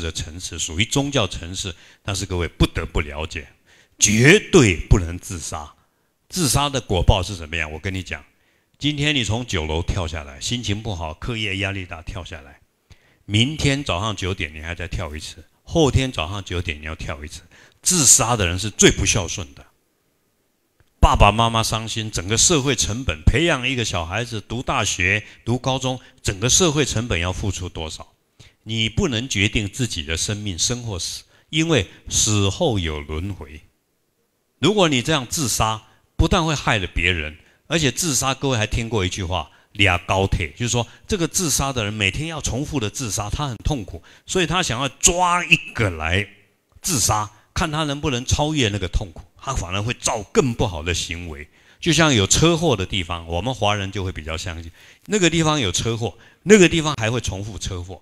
的城市属于宗教城市，但是各位不得不了解，绝对不能自杀。自杀的果报是什么样？我跟你讲，今天你从九楼跳下来，心情不好，课业压力大，跳下来。明天早上九点你还再跳一次，后天早上九点你要跳一次。自杀的人是最不孝顺的，爸爸妈妈伤心，整个社会成本培养一个小孩子读大学、读高中，整个社会成本要付出多少？你不能决定自己的生命生或死，因为死后有轮回。如果你这样自杀，不但会害了别人，而且自杀，各位还听过一句话：俩高铁，就是说这个自杀的人每天要重复的自杀，他很痛苦，所以他想要抓一个来自杀，看他能不能超越那个痛苦。他反而会造更不好的行为，就像有车祸的地方，我们华人就会比较相信，那个地方有车祸，那个地方还会重复车祸。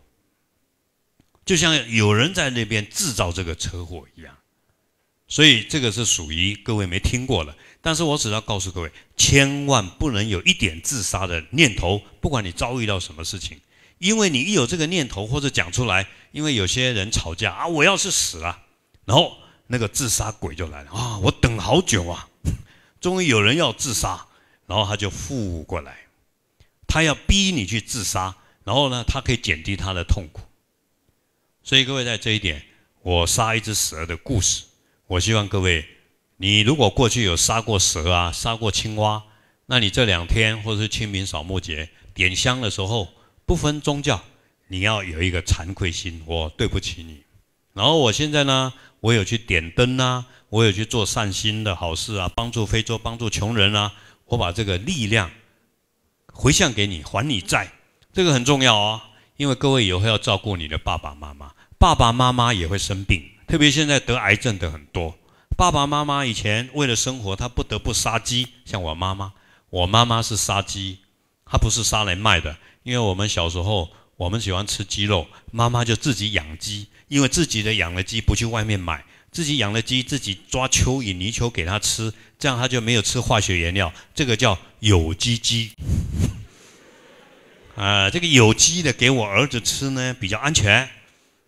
就像有人在那边制造这个车祸一样，所以这个是属于各位没听过的。但是我只要告诉各位，千万不能有一点自杀的念头，不管你遭遇到什么事情，因为你一有这个念头或者讲出来，因为有些人吵架啊，我要是死了，然后那个自杀鬼就来了啊，我等好久啊，终于有人要自杀，然后他就附过来，他要逼你去自杀，然后呢，他可以减低他的痛苦。所以各位在这一点，我杀一只蛇的故事，我希望各位，你如果过去有杀过蛇啊，杀过青蛙，那你这两天或者是清明扫墓节点香的时候，不分宗教，你要有一个惭愧心，我对不起你。然后我现在呢，我有去点灯啊，我有去做善心的好事啊，帮助非洲，帮助穷人啊，我把这个力量回向给你，还你债，这个很重要啊。因为各位以后要照顾你的爸爸妈妈，爸爸妈妈也会生病，特别现在得癌症的很多。爸爸妈妈以前为了生活，他不得不杀鸡，像我妈妈，我妈妈是杀鸡，她不是杀来卖的。因为我们小时候，我们喜欢吃鸡肉，妈妈就自己养鸡，因为自己的养了鸡不去外面买，自己养了鸡自己抓蚯蚓、泥鳅给它吃，这样它就没有吃化学原料，这个叫有机鸡。啊，这个有机的给我儿子吃呢比较安全。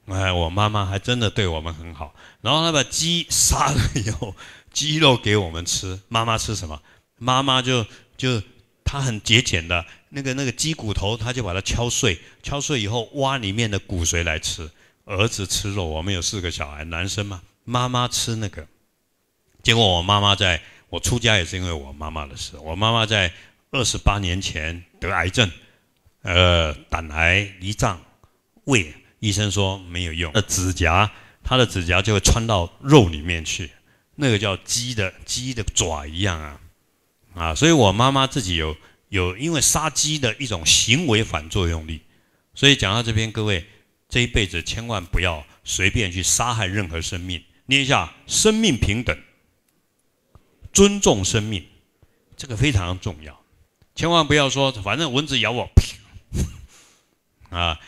哎，我妈妈还真的对我们很好。然后他把鸡杀了以后，鸡肉给我们吃。妈妈吃什么？妈妈就就她很节俭的，那个那个鸡骨头，他就把它敲碎，敲碎以后挖里面的骨髓来吃。儿子吃肉，我们有四个小孩，男生嘛。妈妈吃那个。结果我妈妈在我出家也是因为我妈妈的事。我妈妈在二十八年前得癌症。呃，胆癌、胰脏、胃，医生说没有用。那指甲，他的指甲就会穿到肉里面去，那个叫鸡的鸡的爪一样啊啊！所以，我妈妈自己有有，因为杀鸡的一种行为反作用力。所以讲到这边，各位这一辈子千万不要随便去杀害任何生命。念一下，生命平等，尊重生命，这个非常重要。千万不要说，反正蚊子咬我。啊，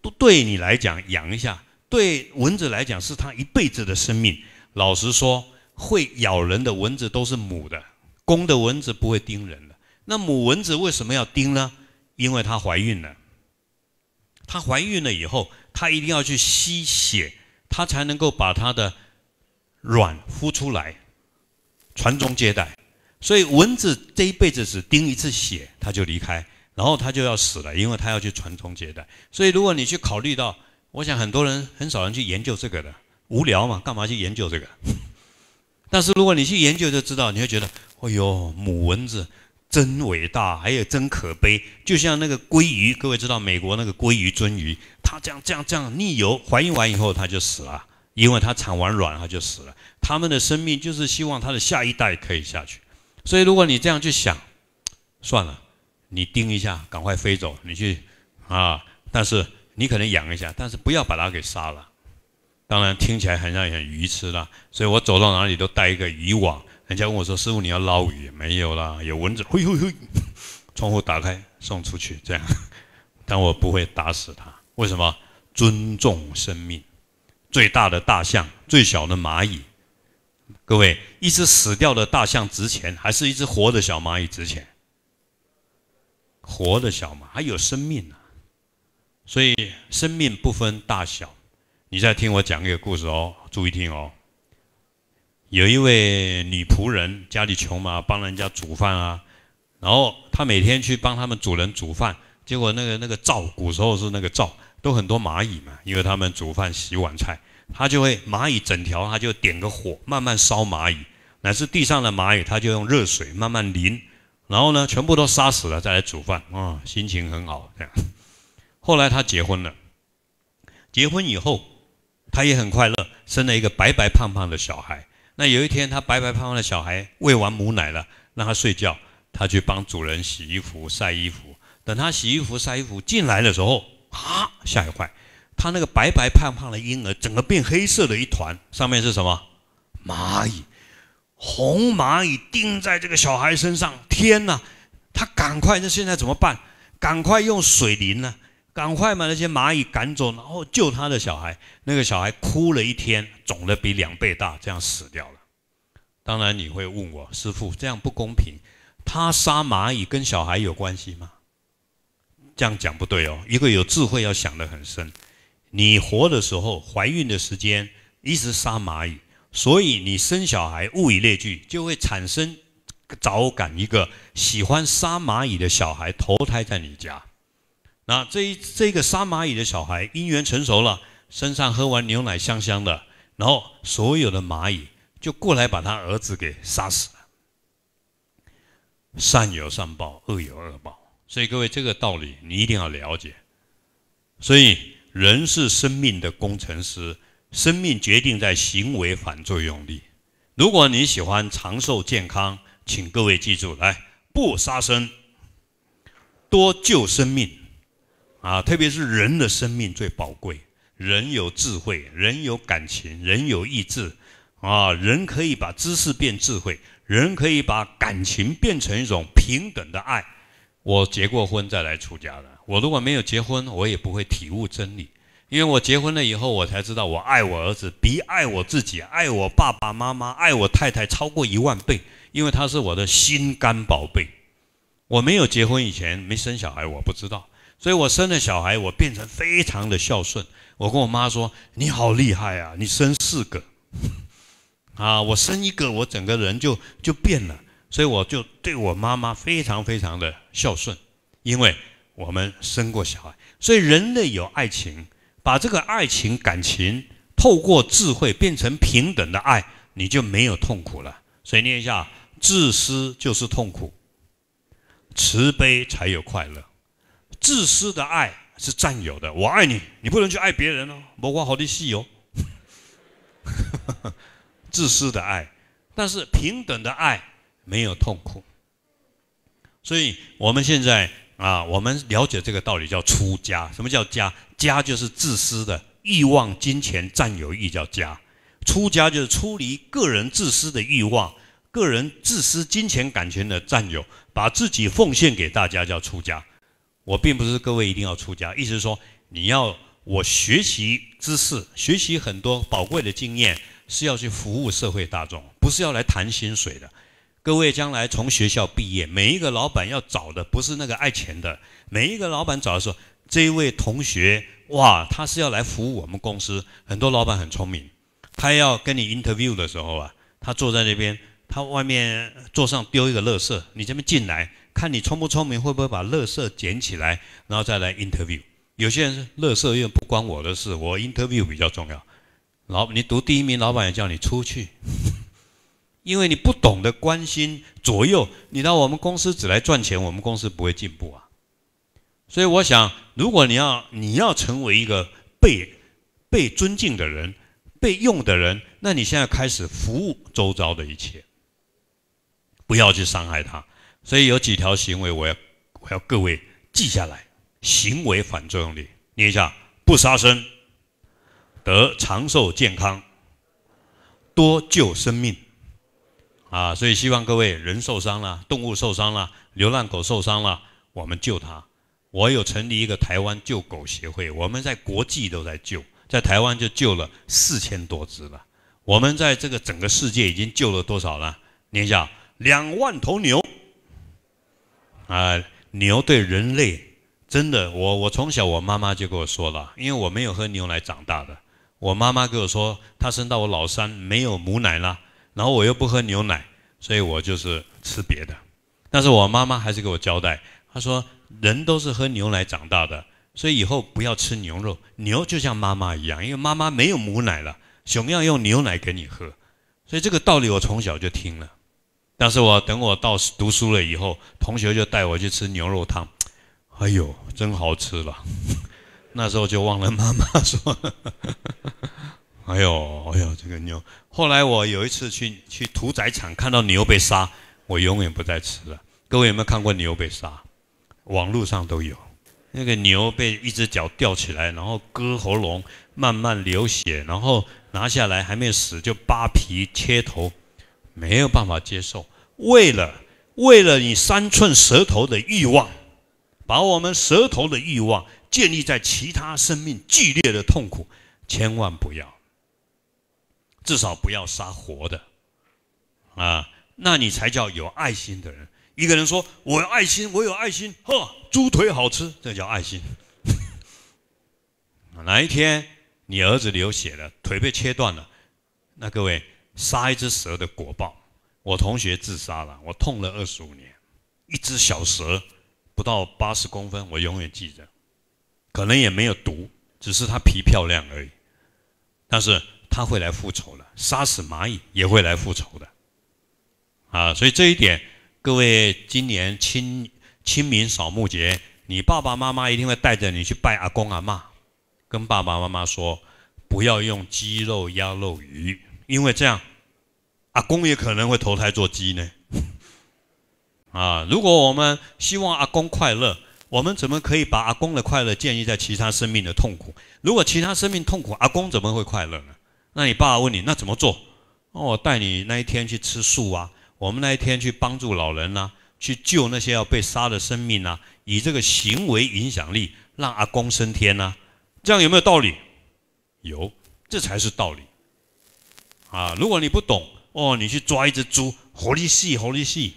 都对你来讲养一下，对蚊子来讲是它一辈子的生命。老实说，会咬人的蚊子都是母的，公的蚊子不会叮人的。那母蚊子为什么要叮呢？因为它怀孕了。它怀孕了以后，它一定要去吸血，它才能够把它的卵孵出来，传宗接代。所以蚊子这一辈子只叮一次血，它就离开。然后他就要死了，因为他要去传宗接代。所以如果你去考虑到，我想很多人很少人去研究这个的，无聊嘛，干嘛去研究这个？但是如果你去研究就知道，你会觉得，哎呦，母蚊子真伟大，还有真可悲。就像那个鲑鱼，各位知道美国那个鲑鱼鳟鱼，它这样这样这样逆游，怀孕完以后它就死了，因为它产完卵它就死了。它们的生命就是希望它的下一代可以下去。所以如果你这样去想，算了。你盯一下，赶快飞走。你去啊！但是你可能养一下，但是不要把它给杀了。当然听起来很让人愚痴啦，所以我走到哪里都带一个渔网。人家问我说：“师傅，你要捞鱼？”没有啦，有蚊子，嘿嘿嘿，窗户打开送出去这样。但我不会打死它。为什么？尊重生命。最大的大象，最小的蚂蚁。各位，一只死掉的大象值钱，还是一只活的小蚂蚁值钱？活的小嘛，还有生命啊。所以生命不分大小。你再听我讲一个故事哦，注意听哦。有一位女仆人，家里穷嘛，帮人家煮饭啊。然后她每天去帮他们主人煮饭，结果那个那个灶，古时候是那个灶，都很多蚂蚁嘛，因为他们煮饭洗碗菜，她就会蚂蚁整条，她就点个火，慢慢烧蚂蚁；乃至地上的蚂蚁，她就用热水慢慢淋。然后呢，全部都杀死了，再来煮饭啊，心情很好。这样，后来他结婚了，结婚以后他也很快乐，生了一个白白胖胖的小孩。那有一天，他白白胖胖的小孩喂完母奶了，让他睡觉，他去帮主人洗衣服、晒衣服。等他洗衣服、晒衣服进来的时候，啊，吓一坏，他那个白白胖胖的婴儿整个变黑色的一团，上面是什么？蚂蚁。红蚂蚁叮在这个小孩身上，天哪！他赶快，那现在怎么办？赶快用水淋呢？赶快把那些蚂蚁赶走，然后救他的小孩。那个小孩哭了一天，肿了比两倍大，这样死掉了。当然你会问我师傅，这样不公平。他杀蚂蚁跟小孩有关系吗？这样讲不对哦。一个有智慧要想得很深。你活的时候，怀孕的时间一直杀蚂蚁。所以你生小孩，物以类聚，就会产生早赶一个喜欢杀蚂蚁的小孩投胎在你家。那这一这个杀蚂蚁的小孩，姻缘成熟了，身上喝完牛奶香香的，然后所有的蚂蚁就过来把他儿子给杀死了。善有善报，恶有恶报，所以各位这个道理你一定要了解。所以人是生命的工程师。生命决定在行为反作用力。如果你喜欢长寿健康，请各位记住：来不杀生，多救生命啊！特别是人的生命最宝贵。人有智慧，人有感情，人有意志啊！人可以把知识变智慧，人可以把感情变成一种平等的爱。我结过婚再来出家的，我如果没有结婚，我也不会体悟真理。因为我结婚了以后，我才知道我爱我儿子比爱我自己、爱我爸爸妈妈、爱我太太超过一万倍，因为他是我的心肝宝贝。我没有结婚以前没生小孩，我不知道，所以我生了小孩，我变成非常的孝顺。我跟我妈说：“你好厉害啊，你生四个 啊！我生一个，我整个人就就变了。”所以我就对我妈妈非常非常的孝顺，因为我们生过小孩，所以人类有爱情。把这个爱情感情透过智慧变成平等的爱，你就没有痛苦了。所以念一下：自私就是痛苦，慈悲才有快乐。自私的爱是占有的，我爱你，你不能去爱别人哦，魔幻好的西游。自私的爱，但是平等的爱没有痛苦。所以我们现在。啊，我们了解这个道理叫出家。什么叫家？家就是自私的欲望、金钱占有欲叫家。出家就是出离个人自私的欲望、个人自私金钱感情的占有，把自己奉献给大家叫出家。我并不是各位一定要出家，意思是说，你要我学习知识、学习很多宝贵的经验，是要去服务社会大众，不是要来谈薪水的。各位将来从学校毕业，每一个老板要找的不是那个爱钱的，每一个老板找的说，这一位同学，哇，他是要来服务我们公司。很多老板很聪明，他要跟你 interview 的时候啊，他坐在那边，他外面桌上丢一个垃圾，你这边进来，看你聪不聪明，会不会把垃圾捡起来，然后再来 interview。有些人垃圾又不关我的事，我 interview 比较重要。老，你读第一名，老板也叫你出去。因为你不懂得关心左右，你到我们公司只来赚钱，我们公司不会进步啊！所以我想，如果你要你要成为一个被被尊敬的人、被用的人，那你现在开始服务周遭的一切，不要去伤害他。所以有几条行为，我要我要各位记下来：行为反作用力，念一下，不杀生，得长寿健康，多救生命。啊，所以希望各位人受伤了，动物受伤了，流浪狗受伤了，我们救它。我有成立一个台湾救狗协会，我们在国际都在救，在台湾就救了四千多只了。我们在这个整个世界已经救了多少了？你想一下，两万头牛。啊，牛对人类真的，我我从小我妈妈就跟我说了，因为我没有喝牛奶长大的，我妈妈跟我说，她生到我老三没有母奶了。然后我又不喝牛奶，所以我就是吃别的。但是我妈妈还是给我交代，她说人都是喝牛奶长大的，所以以后不要吃牛肉。牛就像妈妈一样，因为妈妈没有母奶了，熊要用牛奶给你喝。所以这个道理我从小就听了。但是我等我到读书了以后，同学就带我去吃牛肉汤，哎呦，真好吃了。那时候就忘了妈妈说。哎呦哎呦，这个牛！后来我有一次去去屠宰场看到牛被杀，我永远不再吃了。各位有没有看过牛被杀？网络上都有，那个牛被一只脚吊起来，然后割喉咙，慢慢流血，然后拿下来还没死就扒皮切头，没有办法接受。为了为了你三寸舌头的欲望，把我们舌头的欲望建立在其他生命剧烈的痛苦，千万不要。至少不要杀活的，啊，那你才叫有爱心的人。一个人说：“我有爱心，我有爱心。”呵，猪腿好吃，这叫爱心。哪一天你儿子流血了，腿被切断了，那各位杀一只蛇的果报，我同学自杀了，我痛了二十五年。一只小蛇不到八十公分，我永远记着，可能也没有毒，只是它皮漂亮而已。但是。他会来复仇的，杀死蚂蚁也会来复仇的，啊！所以这一点，各位今年清清明扫墓节，你爸爸妈妈一定会带着你去拜阿公阿妈，跟爸爸妈妈说，不要用鸡肉、鸭肉、鱼，因为这样，阿公也可能会投胎做鸡呢。啊！如果我们希望阿公快乐，我们怎么可以把阿公的快乐建立在其他生命的痛苦？如果其他生命痛苦，阿公怎么会快乐呢？那你爸爸问你，那怎么做？哦，带你那一天去吃素啊，我们那一天去帮助老人呐，去救那些要被杀的生命啊，以这个行为影响力让阿公升天呐，这样有没有道理？有，这才是道理。啊，如果你不懂哦，你去抓一只猪，活力细，活力细，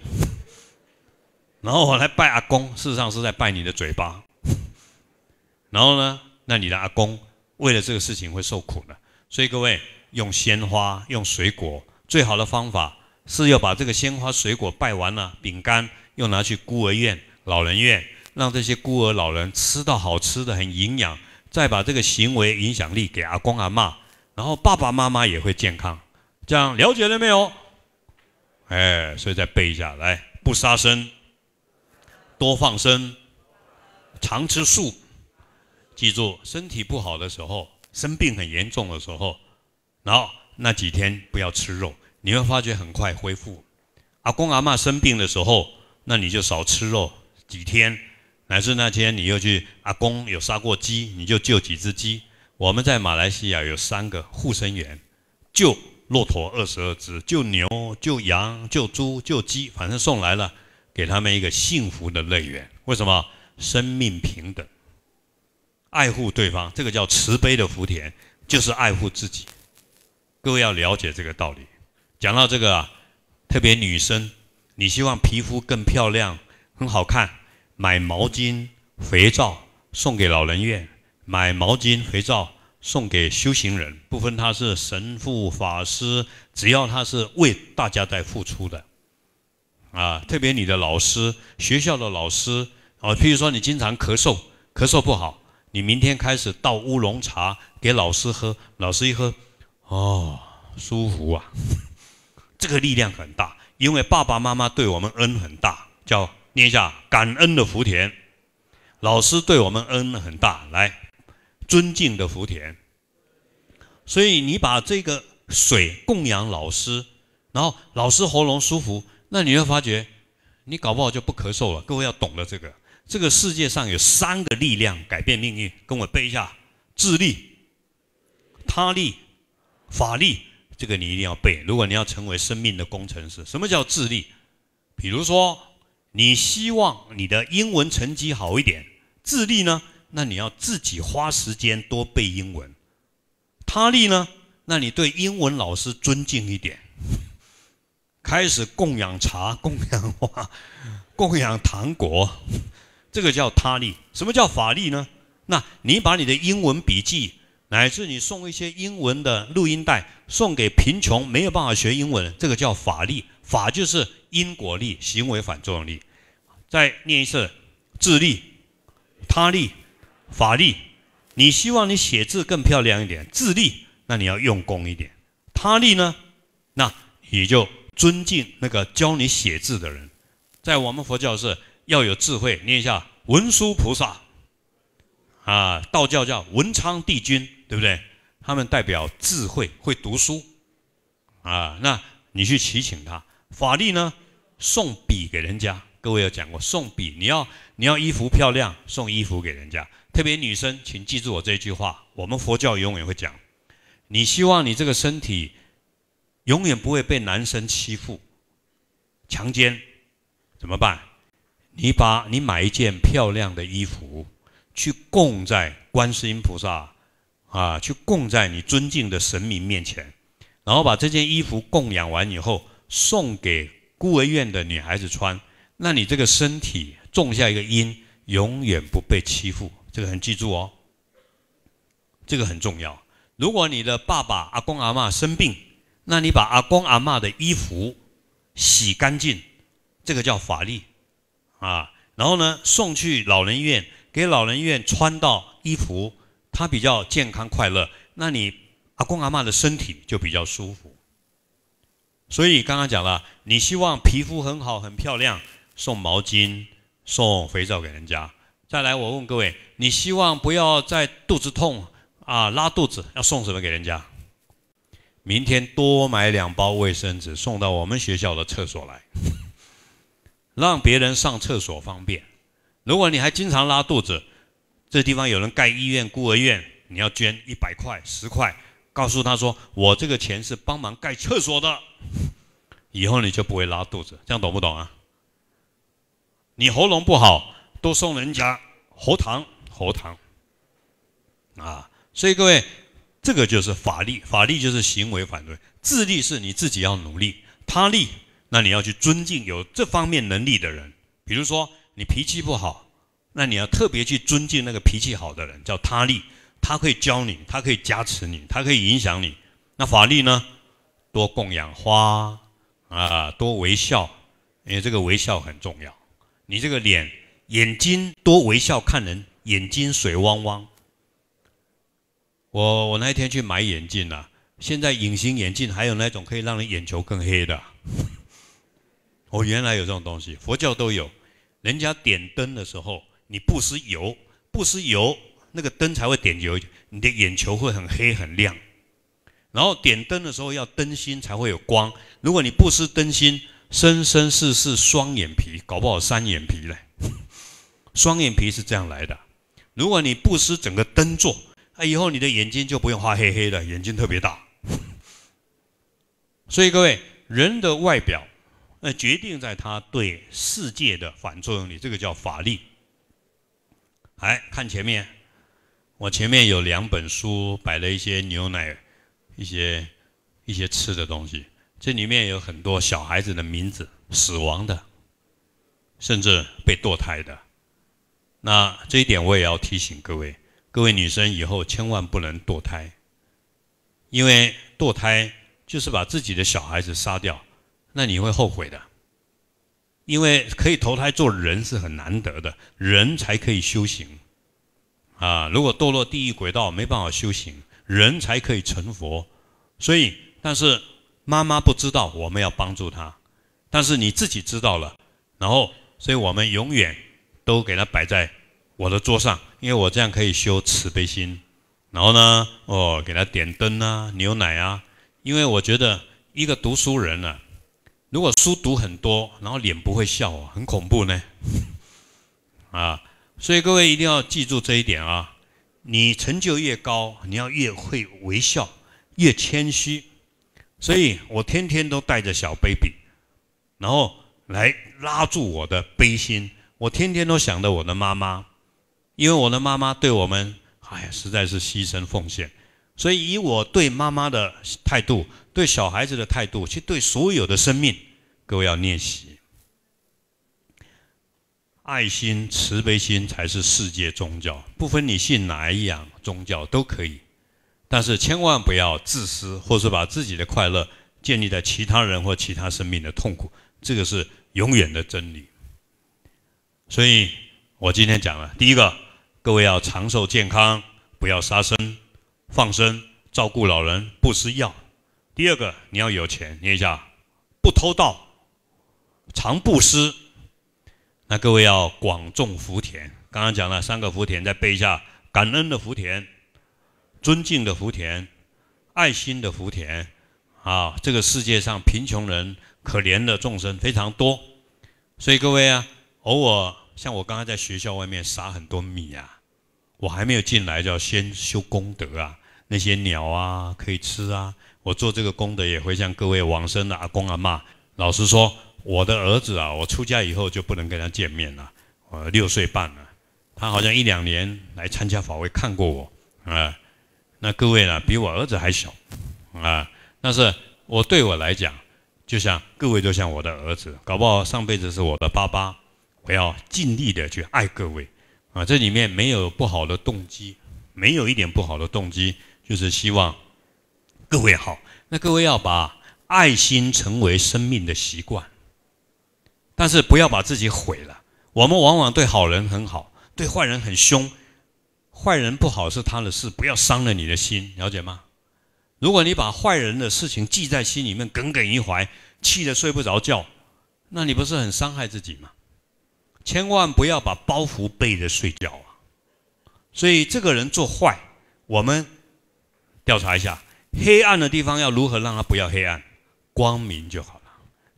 然后我来拜阿公，事实上是在拜你的嘴巴。然后呢，那你的阿公为了这个事情会受苦的。所以各位用鲜花用水果，最好的方法是要把这个鲜花水果拜完了，饼干又拿去孤儿院、老人院，让这些孤儿老人吃到好吃的、很营养，再把这个行为影响力给阿公阿妈，然后爸爸妈妈也会健康。这样了解了没有？哎，所以再背一下来：不杀生，多放生，常吃素。记住，身体不好的时候。生病很严重的时候，然后那几天不要吃肉，你会发觉很快恢复。阿公阿妈生病的时候，那你就少吃肉几天，乃至那天你又去阿公有杀过鸡，你就救几只鸡。我们在马来西亚有三个护生员，救骆驼二十二只，救牛、救羊、救猪、救鸡，反正送来了，给他们一个幸福的乐园。为什么？生命平等。爱护对方，这个叫慈悲的福田，就是爱护自己。各位要了解这个道理。讲到这个啊，特别女生，你希望皮肤更漂亮、很好看，买毛巾、肥皂送给老人院，买毛巾、肥皂送给修行人，不分他是神父、法师，只要他是为大家在付出的，啊，特别你的老师、学校的老师，啊，譬如说你经常咳嗽，咳嗽不好。你明天开始倒乌龙茶给老师喝，老师一喝，哦，舒服啊！这个力量很大，因为爸爸妈妈对我们恩很大，叫念一下感恩的福田。老师对我们恩很大，来尊敬的福田。所以你把这个水供养老师，然后老师喉咙舒服，那你会发觉，你搞不好就不咳嗽了。各位要懂得这个。这个世界上有三个力量改变命运，跟我背一下：智力、他力、法力。这个你一定要背。如果你要成为生命的工程师，什么叫智力？比如说，你希望你的英文成绩好一点，智力呢？那你要自己花时间多背英文。他力呢？那你对英文老师尊敬一点，开始供养茶、供养花、供养糖果。这个叫他力，什么叫法力呢？那你把你的英文笔记，乃至你送一些英文的录音带送给贫穷没有办法学英文，这个叫法力。法就是因果力，行为反作用力。再念一次：智力、他力、法力。你希望你写字更漂亮一点，智力，那你要用功一点；他力呢，那你就尊敬那个教你写字的人。在我们佛教是。要有智慧，念一下文殊菩萨，啊，道教叫文昌帝君，对不对？他们代表智慧，会读书，啊，那你去祈请他。法力呢，送笔给人家。各位有讲过，送笔，你要你要衣服漂亮，送衣服给人家。特别女生，请记住我这句话，我们佛教永远会讲，你希望你这个身体永远不会被男生欺负、强奸，怎么办？你把你买一件漂亮的衣服，去供在观世音菩萨啊，去供在你尊敬的神明面前，然后把这件衣服供养完以后，送给孤儿院的女孩子穿。那你这个身体种下一个因，永远不被欺负。这个很记住哦，这个很重要。如果你的爸爸阿公阿妈生病，那你把阿公阿妈的衣服洗干净，这个叫法力。啊，然后呢，送去老人院，给老人院穿到衣服，他比较健康快乐。那你阿公阿妈的身体就比较舒服。所以刚刚讲了，你希望皮肤很好很漂亮，送毛巾、送肥皂给人家。再来，我问各位，你希望不要再肚子痛啊、拉肚子，要送什么给人家？明天多买两包卫生纸送到我们学校的厕所来。让别人上厕所方便，如果你还经常拉肚子，这地方有人盖医院、孤儿院，你要捐一百块、十块，告诉他说：“我这个钱是帮忙盖厕所的，以后你就不会拉肚子。”这样懂不懂啊？你喉咙不好，多送人家喉糖、喉糖。啊，所以各位，这个就是法力，法力就是行为反对，自智力是你自己要努力，他力。那你要去尊敬有这方面能力的人，比如说你脾气不好，那你要特别去尊敬那个脾气好的人，叫他力，他可以教你，他可以加持你，他可以影响你。那法力呢？多供养花啊，多微笑，因为这个微笑很重要。你这个脸、眼睛多微笑看人，眼睛水汪汪。我我那天去买眼镜了，现在隐形眼镜还有那种可以让人眼球更黑的。哦，原来有这种东西，佛教都有。人家点灯的时候，你不施油，不施油，那个灯才会点油，你的眼球会很黑很亮。然后点灯的时候要灯芯才会有光，如果你不施灯芯，生生世世双眼皮，搞不好三眼皮嘞。双眼皮是这样来的。如果你不施整个灯座，那以后你的眼睛就不用花黑黑的眼睛特别大。所以各位，人的外表。那决定在他对世界的反作用力，这个叫法力。哎，看前面，我前面有两本书，摆了一些牛奶，一些一些吃的东西。这里面有很多小孩子的名字，死亡的，甚至被堕胎的。那这一点我也要提醒各位，各位女生以后千万不能堕胎，因为堕胎就是把自己的小孩子杀掉。那你会后悔的，因为可以投胎做人是很难得的，人才可以修行啊。如果堕落地狱轨道，没办法修行，人才可以成佛。所以，但是妈妈不知道，我们要帮助她。但是你自己知道了，然后，所以我们永远都给她摆在我的桌上，因为我这样可以修慈悲心。然后呢，哦，给她点灯啊，牛奶啊，因为我觉得一个读书人啊。如果书读很多，然后脸不会笑啊，很恐怖呢，啊！所以各位一定要记住这一点啊！你成就越高，你要越会微笑，越谦虚。所以我天天都带着小 baby，然后来拉住我的悲心。我天天都想着我的妈妈，因为我的妈妈对我们，哎呀，实在是牺牲奉献。所以，以我对妈妈的态度，对小孩子的态度，去对所有的生命，各位要练习爱心、慈悲心，才是世界宗教。不分你信哪一样宗教都可以，但是千万不要自私，或是把自己的快乐建立在其他人或其他生命的痛苦，这个是永远的真理。所以，我今天讲了第一个，各位要长寿健康，不要杀生。放生，照顾老人，不施药。第二个，你要有钱，念一下，不偷盗，常布施。那各位要广种福田。刚刚讲了三个福田，再背一下：感恩的福田，尊敬的福田，爱心的福田。啊，这个世界上贫穷人、可怜的众生非常多，所以各位啊，偶尔像我刚刚在学校外面撒很多米啊，我还没有进来就要先修功德啊。那些鸟啊，可以吃啊。我做这个功德也会向各位往生的阿公阿妈。老实说，我的儿子啊，我出家以后就不能跟他见面了。我六岁半了，他好像一两年来参加法会看过我啊。那各位呢，比我儿子还小啊。但是我对我来讲，就像各位就像我的儿子，搞不好上辈子是我的爸爸。我要尽力的去爱各位啊。这里面没有不好的动机，没有一点不好的动机。就是希望各位好，那各位要把爱心成为生命的习惯，但是不要把自己毁了。我们往往对好人很好，对坏人很凶。坏人不好是他的事，不要伤了你的心，了解吗？如果你把坏人的事情记在心里面，耿耿于怀，气得睡不着觉，那你不是很伤害自己吗？千万不要把包袱背着睡觉啊！所以这个人做坏，我们。调查一下黑暗的地方要如何让他不要黑暗，光明就好了。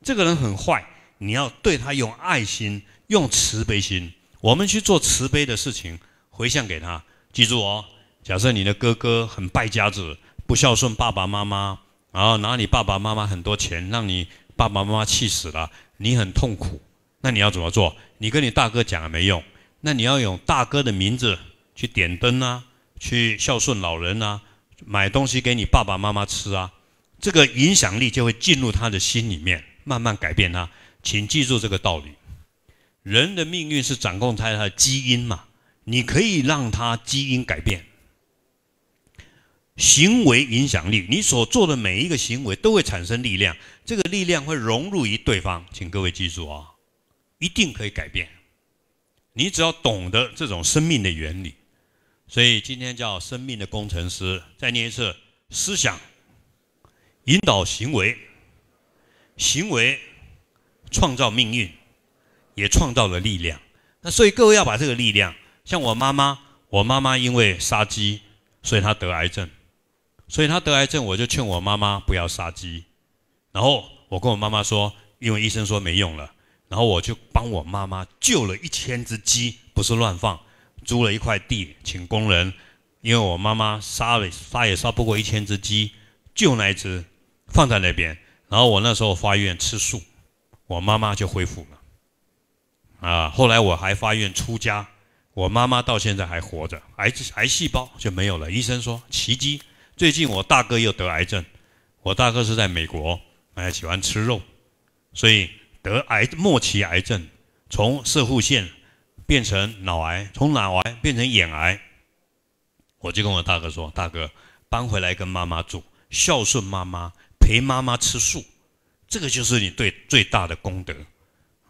这个人很坏，你要对他用爱心、用慈悲心。我们去做慈悲的事情，回向给他。记住哦，假设你的哥哥很败家子，不孝顺爸爸妈妈，然后拿你爸爸妈妈很多钱，让你爸爸妈妈气死了，你很痛苦，那你要怎么做？你跟你大哥讲没用，那你要用大哥的名字去点灯啊，去孝顺老人啊。买东西给你爸爸妈妈吃啊，这个影响力就会进入他的心里面，慢慢改变他。请记住这个道理，人的命运是掌控他的基因嘛？你可以让他基因改变。行为影响力，你所做的每一个行为都会产生力量，这个力量会融入于对方。请各位记住哦，一定可以改变，你只要懂得这种生命的原理。所以今天叫生命的工程师。再念一次：思想引导行为，行为创造命运，也创造了力量。那所以各位要把这个力量，像我妈妈，我妈妈因为杀鸡，所以她得癌症。所以她得癌症，我就劝我妈妈不要杀鸡。然后我跟我妈妈说，因为医生说没用了，然后我就帮我妈妈救了一千只鸡，不是乱放。租了一块地，请工人，因为我妈妈杀也杀也杀不过一千只鸡，就那一只放在那边。然后我那时候发愿吃素，我妈妈就恢复了。啊，后来我还发愿出家，我妈妈到现在还活着，癌癌细胞就没有了。医生说奇迹。最近我大哥又得癌症，我大哥是在美国，哎，喜欢吃肉，所以得癌末期癌症，从射护腺。变成脑癌，从脑癌变成眼癌，我就跟我大哥说：“大哥，搬回来跟妈妈住，孝顺妈妈，陪妈妈吃素，这个就是你对最大的功德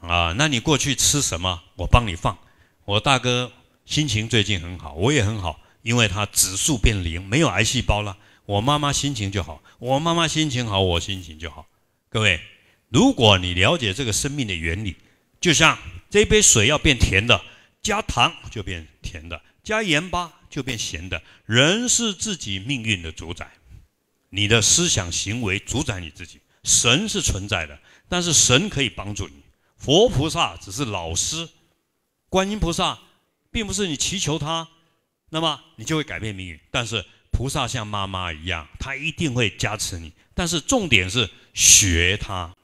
啊！那你过去吃什么，我帮你放。”我大哥心情最近很好，我也很好，因为他指数变零，没有癌细胞了。我妈妈心情就好，我妈妈心情好，我心情就好。各位，如果你了解这个生命的原理，就像。这杯水要变甜的，加糖就变甜的；加盐巴就变咸的。人是自己命运的主宰，你的思想行为主宰你自己。神是存在的，但是神可以帮助你。佛菩萨只是老师，观音菩萨并不是你祈求他，那么你就会改变命运。但是菩萨像妈妈一样，他一定会加持你。但是重点是学他。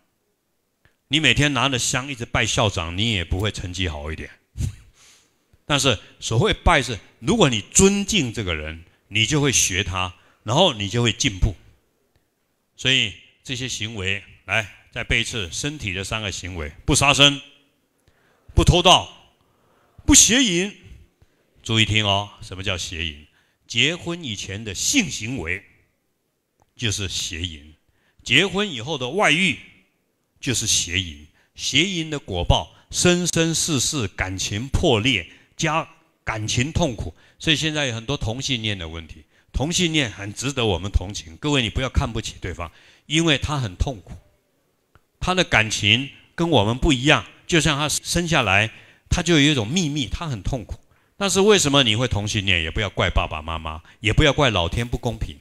你每天拿着香一直拜校长，你也不会成绩好一点。但是所谓拜是，如果你尊敬这个人，你就会学他，然后你就会进步。所以这些行为，来再背一次：身体的三个行为，不杀生，不偷盗，不邪淫。注意听哦，什么叫邪淫？结婚以前的性行为就是邪淫，结婚以后的外遇。就是邪淫，邪淫的果报，生生世世感情破裂加感情痛苦，所以现在有很多同性恋的问题，同性恋很值得我们同情。各位，你不要看不起对方，因为他很痛苦，他的感情跟我们不一样。就像他生下来，他就有一种秘密，他很痛苦。但是为什么你会同性恋？也不要怪爸爸妈妈，也不要怪老天不公平。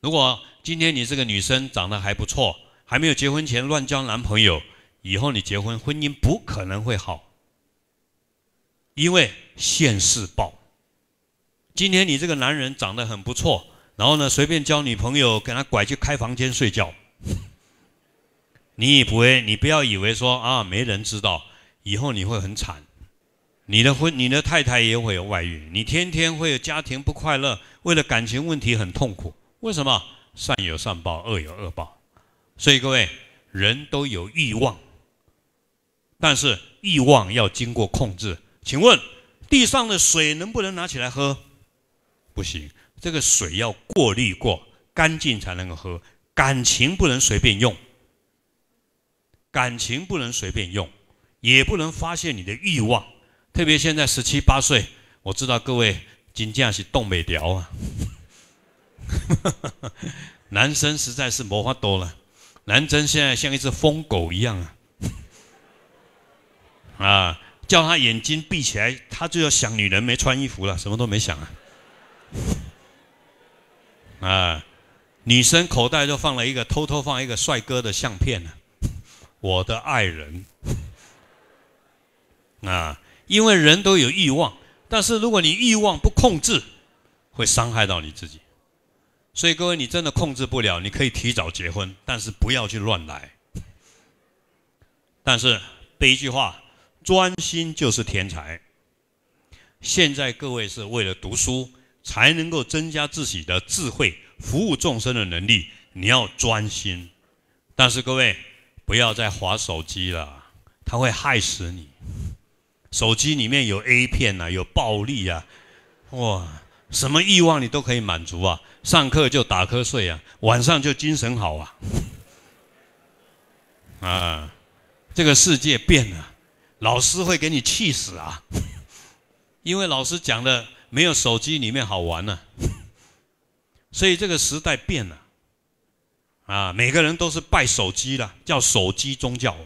如果今天你这个女生长得还不错。还没有结婚前乱交男朋友，以后你结婚婚姻不可能会好，因为现世报。今天你这个男人长得很不错，然后呢随便交女朋友，给他拐去开房间睡觉。你也不会，你不要以为说啊没人知道，以后你会很惨，你的婚你的太太也会有外遇，你天天会有家庭不快乐，为了感情问题很痛苦。为什么善有善报，恶有恶报？所以各位，人都有欲望，但是欲望要经过控制。请问，地上的水能不能拿起来喝？不行，这个水要过滤过，干净才能够喝。感情不能随便用，感情不能随便用，也不能发泄你的欲望。特别现在十七八岁，我知道各位今架是动美条啊，男生实在是魔法多了。南征现在像一只疯狗一样啊！啊，叫他眼睛闭起来，他就要想女人没穿衣服了，什么都没想啊！啊，女生口袋就放了一个，偷偷放一个帅哥的相片呢，我的爱人啊！因为人都有欲望，但是如果你欲望不控制，会伤害到你自己。所以各位，你真的控制不了，你可以提早结婚，但是不要去乱来。但是第一句话：专心就是天才。现在各位是为了读书，才能够增加自己的智慧、服务众生的能力。你要专心，但是各位不要再划手机了，它会害死你。手机里面有 A 片呐，有暴力呀，哇，什么欲望你都可以满足啊。上课就打瞌睡啊，晚上就精神好啊。啊，这个世界变了，老师会给你气死啊！因为老师讲的没有手机里面好玩呢，所以这个时代变了。啊，每个人都是拜手机了，叫手机宗教，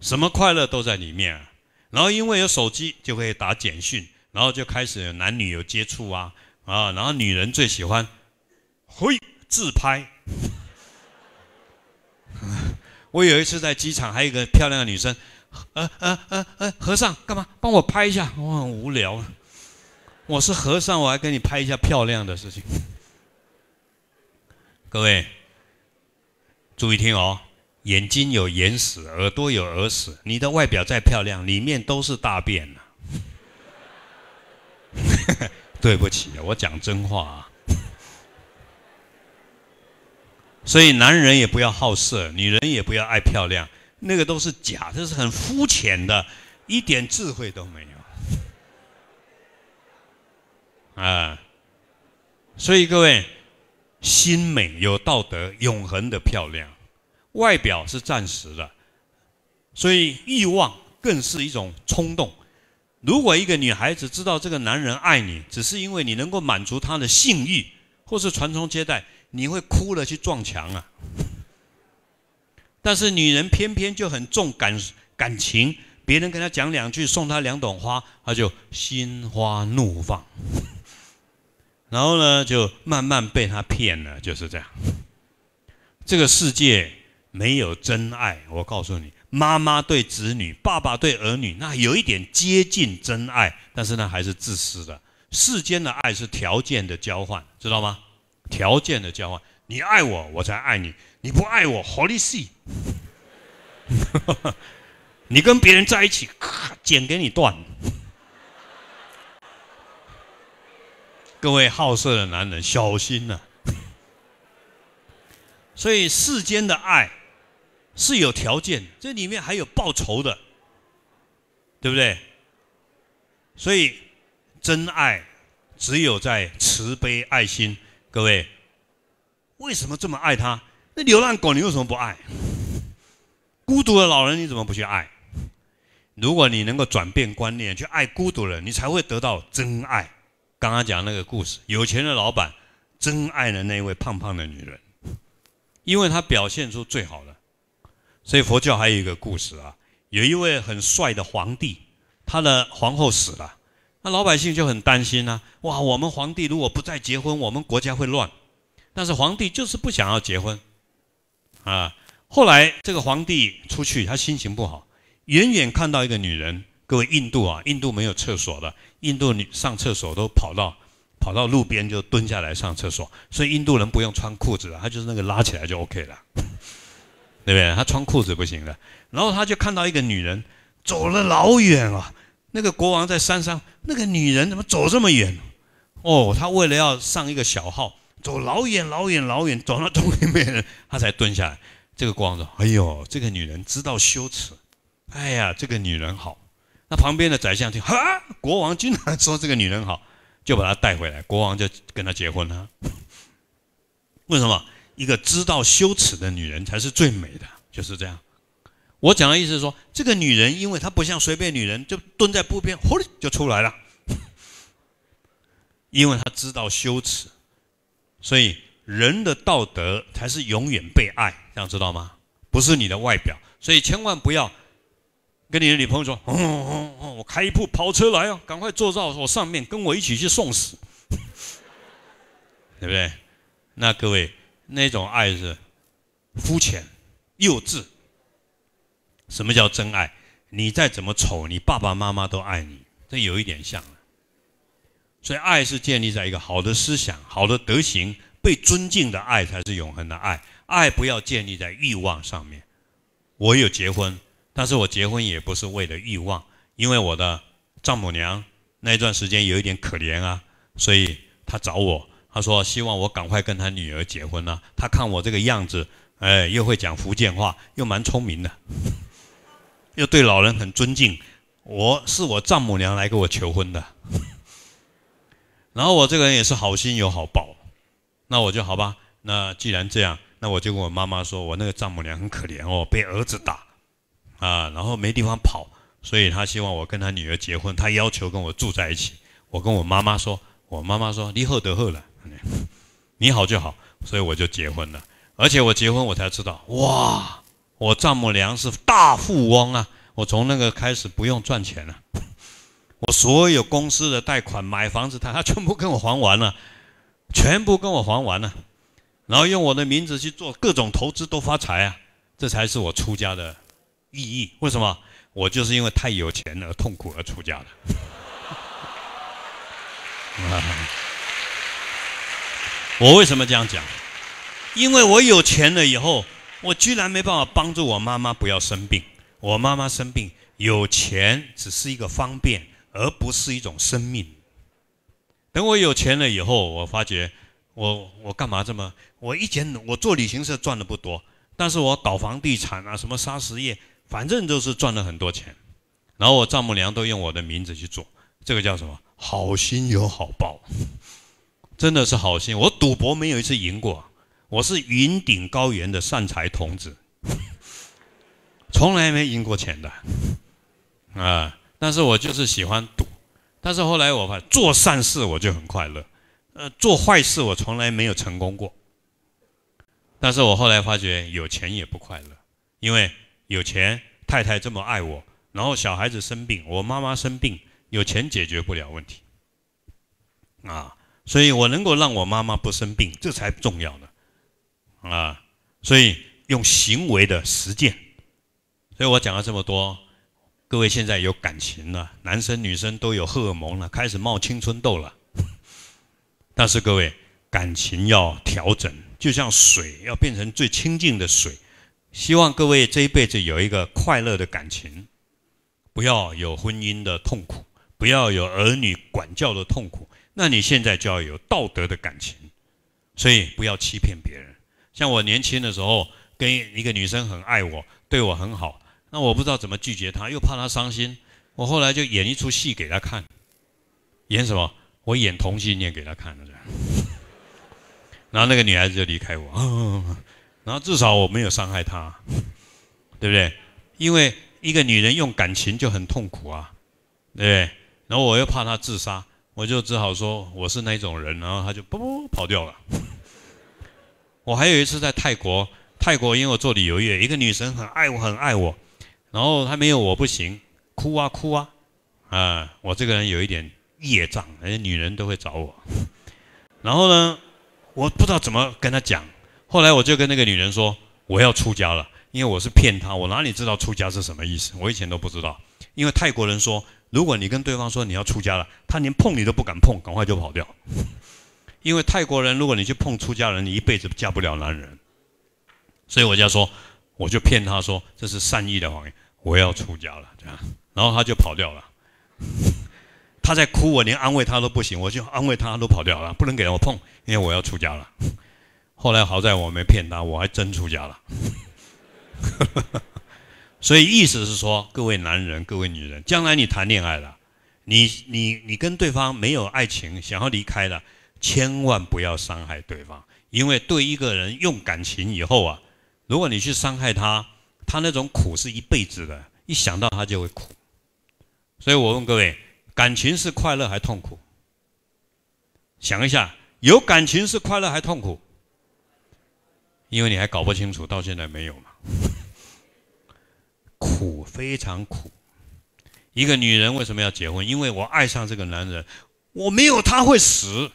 什么快乐都在里面。然后因为有手机，就可以打简讯，然后就开始男女有接触啊。啊，然后女人最喜欢，嘿，自拍。我有一次在机场，还有一个漂亮的女生，呃呃呃呃，和尚干嘛？帮我拍一下，我很无聊。我是和尚，我还给你拍一下漂亮的事情。各位，注意听哦，眼睛有眼屎，耳朵有耳屎，你的外表再漂亮，里面都是大便呢。对不起，我讲真话啊。所以男人也不要好色，女人也不要爱漂亮，那个都是假，这是很肤浅的，一点智慧都没有。啊，所以各位，心美有道德，永恒的漂亮，外表是暂时的，所以欲望更是一种冲动。如果一个女孩子知道这个男人爱你，只是因为你能够满足他的性欲或是传宗接代，你会哭了去撞墙啊！但是女人偏偏就很重感感情，别人跟她讲两句，送她两朵花，她就心花怒放，然后呢，就慢慢被他骗了，就是这样。这个世界没有真爱，我告诉你。妈妈对子女，爸爸对儿女，那有一点接近真爱，但是呢，还是自私的。世间的爱是条件的交换，知道吗？条件的交换，你爱我，我才爱你；你不爱我，何利西？你跟别人在一起，剪给你断。各位好色的男人，小心呐！所以世间的爱。是有条件，这里面还有报酬的，对不对？所以真爱只有在慈悲爱心。各位，为什么这么爱他？那流浪狗你为什么不爱？孤独的老人你怎么不去爱？如果你能够转变观念去爱孤独人，你才会得到真爱。刚刚讲那个故事，有钱的老板真爱了那位胖胖的女人，因为她表现出最好了。所以佛教还有一个故事啊，有一位很帅的皇帝，他的皇后死了，那老百姓就很担心呐。哇，我们皇帝如果不再结婚，我们国家会乱。但是皇帝就是不想要结婚，啊。后来这个皇帝出去，他心情不好，远远看到一个女人。各位，印度啊，印度没有厕所的，印度女上厕所都跑到跑到路边就蹲下来上厕所，所以印度人不用穿裤子了，他就是那个拉起来就 OK 了。对不对？他穿裤子不行的。然后他就看到一个女人走了老远啊。那个国王在山上，那个女人怎么走这么远？哦，他为了要上一个小号，走老远老远老远，走到洞里面，他才蹲下来。这个国王说：“哎呦，这个女人知道羞耻。”哎呀，这个女人好。那旁边的宰相听，哈，国王经常说这个女人好，就把她带回来，国王就跟她结婚了。为什么？一个知道羞耻的女人才是最美的，就是这样。我讲的意思是说，这个女人因为她不像随便女人，就蹲在路边，呼就出来了，因为她知道羞耻，所以人的道德才是永远被爱，这样知道吗？不是你的外表，所以千万不要跟你的女朋友说：“ 我开一部跑车来哦，赶快坐到我上面，跟我一起去送死。”对不对？那各位。那种爱是肤浅、幼稚。什么叫真爱？你再怎么丑，你爸爸妈妈都爱你，这有一点像了。所以，爱是建立在一个好的思想、好的德行、被尊敬的爱才是永恒的爱。爱不要建立在欲望上面。我有结婚，但是我结婚也不是为了欲望，因为我的丈母娘那一段时间有一点可怜啊，所以她找我。他说：“希望我赶快跟他女儿结婚呐，他看我这个样子，哎，又会讲福建话，又蛮聪明的，又对老人很尊敬。我是我丈母娘来给我求婚的。然后我这个人也是好心有好报，那我就好吧。那既然这样，那我就跟我妈妈说我那个丈母娘很可怜哦，被儿子打，啊，然后没地方跑，所以他希望我跟他女儿结婚，他要求跟我住在一起。我跟我妈妈说，我妈妈说你厚德厚了。”你好就好，所以我就结婚了。而且我结婚，我才知道，哇，我丈母娘是大富翁啊！我从那个开始不用赚钱了，我所有公司的贷款、买房子，他他全部跟我还完了，全部跟我还完了。然后用我的名字去做各种投资，都发财啊！这才是我出家的意义。为什么？我就是因为太有钱而痛苦而出家的。我为什么这样讲？因为我有钱了以后，我居然没办法帮助我妈妈不要生病。我妈妈生病，有钱只是一个方便，而不是一种生命。等我有钱了以后，我发觉，我我干嘛这么？我以前我做旅行社赚的不多，但是我搞房地产啊，什么砂石业，反正就是赚了很多钱。然后我丈母娘都用我的名字去做，这个叫什么？好心有好报。真的是好心，我赌博没有一次赢过，我是云顶高原的善财童子，从来没赢过钱的，啊！但是我就是喜欢赌，但是后来我发做善事我就很快乐，呃，做坏事我从来没有成功过。但是我后来发觉有钱也不快乐，因为有钱太太这么爱我，然后小孩子生病，我妈妈生病，有钱解决不了问题，啊！所以我能够让我妈妈不生病，这才重要呢，啊！所以用行为的实践。所以我讲了这么多，各位现在有感情了，男生女生都有荷尔蒙了，开始冒青春痘了。但是各位感情要调整，就像水要变成最清净的水。希望各位这一辈子有一个快乐的感情，不要有婚姻的痛苦，不要有儿女管教的痛苦。那你现在就要有道德的感情，所以不要欺骗别人。像我年轻的时候，跟一个女生很爱我，对我很好。那我不知道怎么拒绝她，又怕她伤心。我后来就演一出戏给她看，演什么？我演同性恋给她看的。然后那个女孩子就离开我，然后至少我没有伤害她，对不对？因为一个女人用感情就很痛苦啊，对不对？然后我又怕她自杀。我就只好说我是那种人，然后他就不不跑掉了。我还有一次在泰国，泰国因为我做旅游业，一个女生很爱我，很爱我，然后她没有我不行，哭啊哭啊，啊，我这个人有一点业障，而且女人都会找我。然后呢，我不知道怎么跟她讲，后来我就跟那个女人说我要出家了，因为我是骗她，我哪里知道出家是什么意思，我以前都不知道，因为泰国人说。如果你跟对方说你要出家了，他连碰你都不敢碰，赶快就跑掉。因为泰国人，如果你去碰出家人，你一辈子嫁不了男人。所以我就说，我就骗他说这是善意的谎言，我要出家了。这样，然后他就跑掉了。他在哭，我连安慰他都不行，我就安慰他都跑掉了，不能给我碰，因为我要出家了。后来好在我没骗他，我还真出家了。所以意思是说，各位男人、各位女人，将来你谈恋爱了，你、你、你跟对方没有爱情，想要离开了，千万不要伤害对方，因为对一个人用感情以后啊，如果你去伤害他，他那种苦是一辈子的，一想到他就会苦。所以我问各位，感情是快乐还痛苦？想一下，有感情是快乐还痛苦？因为你还搞不清楚，到现在没有嘛。苦非常苦，一个女人为什么要结婚？因为我爱上这个男人，我没有他会死，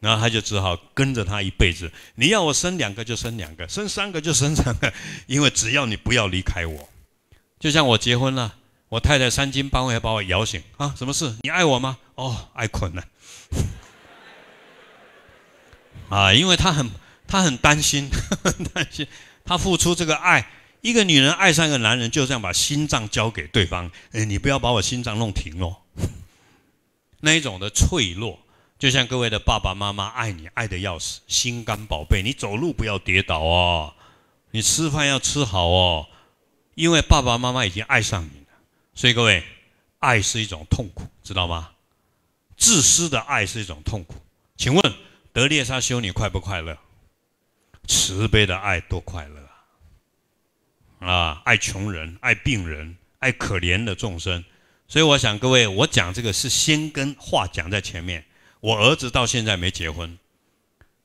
然后他就只好跟着他一辈子。你要我生两个就生两个，生三个就生三个，因为只要你不要离开我。就像我结婚了，我太太三更半夜把我摇醒啊，什么事？你爱我吗？哦，爱困了 啊，因为他很他很担心，很 担心，他付出这个爱。一个女人爱上一个男人，就这样把心脏交给对方。哎，你不要把我心脏弄停哦。那一种的脆弱，就像各位的爸爸妈妈爱你爱的要死，心肝宝贝，你走路不要跌倒哦，你吃饭要吃好哦，因为爸爸妈妈已经爱上你了。所以各位，爱是一种痛苦，知道吗？自私的爱是一种痛苦。请问，德列沙修女快不快乐？慈悲的爱多快乐。啊，爱穷人，爱病人，爱可怜的众生，所以我想各位，我讲这个是先跟话讲在前面。我儿子到现在没结婚，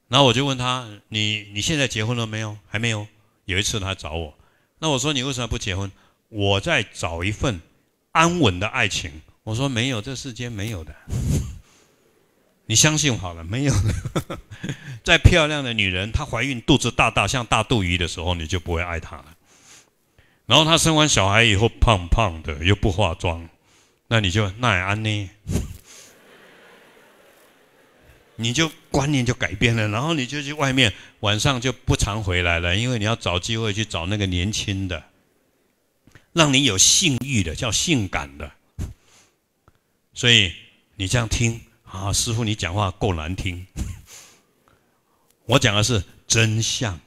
然后我就问他：“你你现在结婚了没有？”“还没有。”有一次他找我，那我说：“你为什么不结婚？”“我在找一份安稳的爱情。”我说：“没有，这世间没有的。”你相信好了，没有。的。再 漂亮的女人，她怀孕肚子大大像大肚鱼的时候，你就不会爱她了。然后她生完小孩以后胖胖的，又不化妆，那你就奈安呢？你就观念就改变了，然后你就去外面，晚上就不常回来了，因为你要找机会去找那个年轻的，让你有性欲的，叫性感的。所以你这样听啊，师傅，你讲话够难听。我讲的是真相，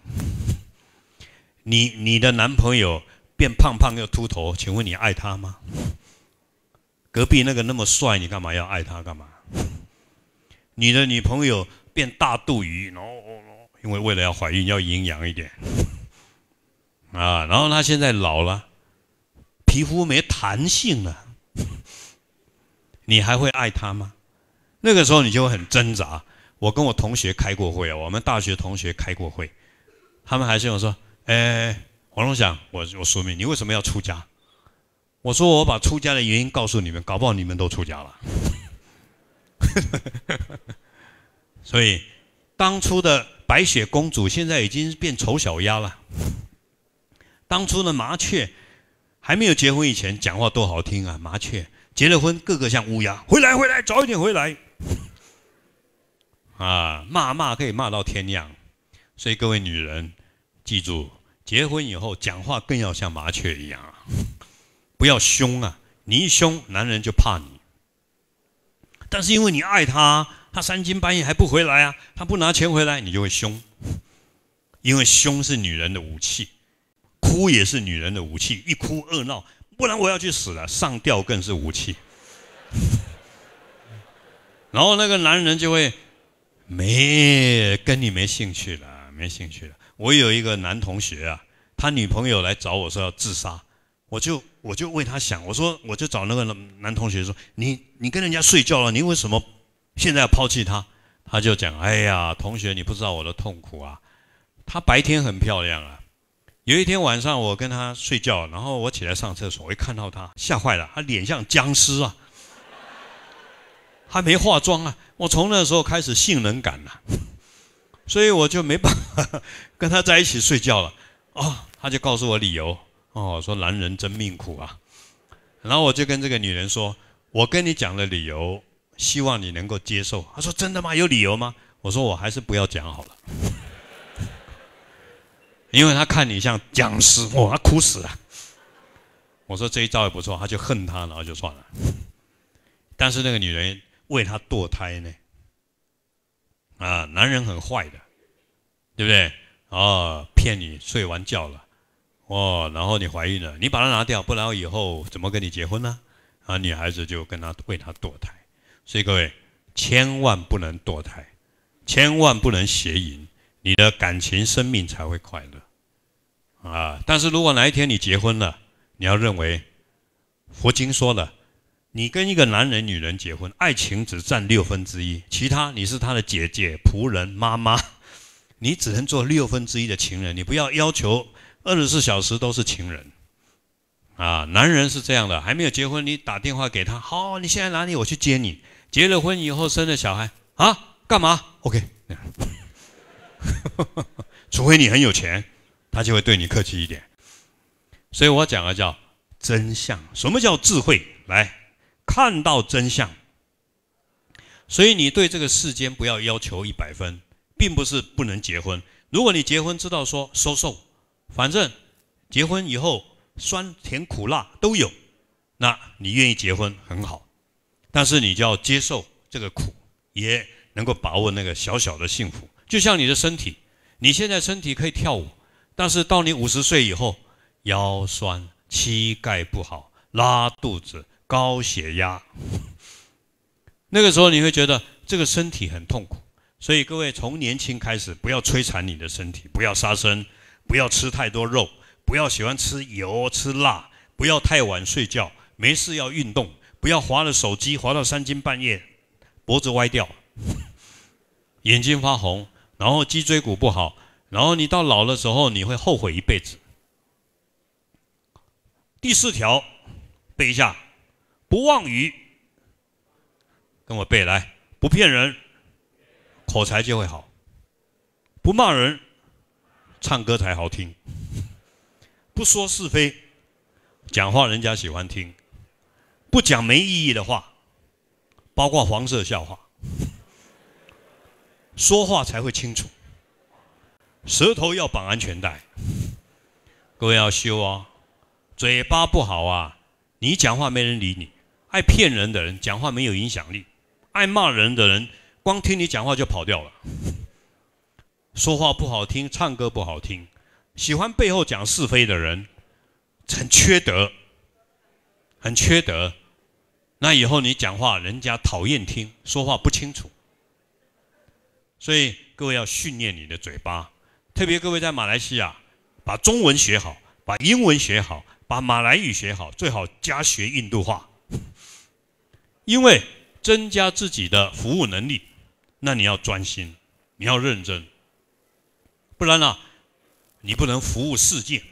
你你的男朋友。变胖胖又秃头，请问你爱他吗？隔壁那个那么帅，你干嘛要爱他？干嘛？你的女朋友变大肚鱼，然后因为为了要怀孕要营养一点，啊，然后她现在老了，皮肤没弹性了，你还会爱她吗？那个时候你就很挣扎。我跟我同学开过会啊，我们大学同学开过会，他们还是我说，哎。王龙想，我我说明你为什么要出家？我说我把出家的原因告诉你们，搞不好你们都出家了。所以，当初的白雪公主现在已经变丑小鸭了。当初的麻雀还没有结婚以前，讲话多好听啊！麻雀结了婚，个个像乌鸦，回来回来，早一点回来。啊，骂骂可以骂到天亮。所以各位女人，记住。结婚以后，讲话更要像麻雀一样啊！不要凶啊！你一凶，男人就怕你。但是因为你爱他，他三更半夜还不回来啊，他不拿钱回来，你就会凶。因为凶是女人的武器，哭也是女人的武器，一哭二闹，不然我要去死了，上吊更是武器。然后那个男人就会没跟你没兴趣了，没兴趣了。我有一个男同学啊，他女朋友来找我说要自杀，我就我就为他想，我说我就找那个男同学说，你你跟人家睡觉了，你为什么现在要抛弃她？他就讲，哎呀，同学你不知道我的痛苦啊，她白天很漂亮啊，有一天晚上我跟她睡觉，然后我起来上厕所，我一看到她吓坏了，她脸像僵尸啊，还没化妆啊，我从那时候开始性能感了。所以我就没办法跟他在一起睡觉了。哦，他就告诉我理由。哦，说男人真命苦啊。然后我就跟这个女人说：“我跟你讲了理由，希望你能够接受。”他说：“真的吗？有理由吗？”我说：“我还是不要讲好了。”因为他看你像僵尸，哇，哭死了。我说这一招也不错，他就恨他，然后就算了。但是那个女人为他堕胎呢？啊，男人很坏的，对不对？哦，骗你睡完觉了，哦，然后你怀孕了，你把它拿掉，不然以后怎么跟你结婚呢？啊，女孩子就跟他为他堕胎，所以各位千万不能堕胎，千万不能邪淫，你的感情生命才会快乐啊！但是如果哪一天你结婚了，你要认为佛经说了。你跟一个男人、女人结婚，爱情只占六分之一，其他你是他的姐姐、仆人、妈妈，你只能做六分之一的情人。你不要要求二十四小时都是情人，啊，男人是这样的。还没有结婚，你打电话给他，好，你现在哪里，我去接你。结了婚以后，生了小孩，啊，干嘛？OK，除非你很有钱，他就会对你客气一点。所以我讲的叫真相。什么叫智慧？来。看到真相，所以你对这个世间不要要求一百分，并不是不能结婚。如果你结婚，知道说 so so，反正结婚以后酸甜苦辣都有，那你愿意结婚很好，但是你就要接受这个苦，也能够把握那个小小的幸福。就像你的身体，你现在身体可以跳舞，但是到你五十岁以后，腰酸、膝盖不好、拉肚子。高血压，那个时候你会觉得这个身体很痛苦，所以各位从年轻开始不要摧残你的身体，不要杀生，不要吃太多肉，不要喜欢吃油吃辣，不要太晚睡觉，没事要运动，不要划了手机划到三更半夜，脖子歪掉，眼睛发红，然后脊椎骨不好，然后你到老了时候你会后悔一辈子。第四条，背一下。不妄语，跟我背来。不骗人，口才就会好；不骂人，唱歌才好听；不说是非，讲话人家喜欢听；不讲没意义的话，包括黄色笑话，说话才会清楚。舌头要绑安全带，各位要修哦。嘴巴不好啊，你讲话没人理你。爱骗人的人讲话没有影响力，爱骂人的人光听你讲话就跑掉了。说话不好听，唱歌不好听，喜欢背后讲是非的人很缺德，很缺德。那以后你讲话人家讨厌听，说话不清楚。所以各位要训练你的嘴巴，特别各位在马来西亚，把中文学好，把英文学好，把马来语学好，最好加学印度话。因为增加自己的服务能力，那你要专心，你要认真，不然呢，你不能服务世界。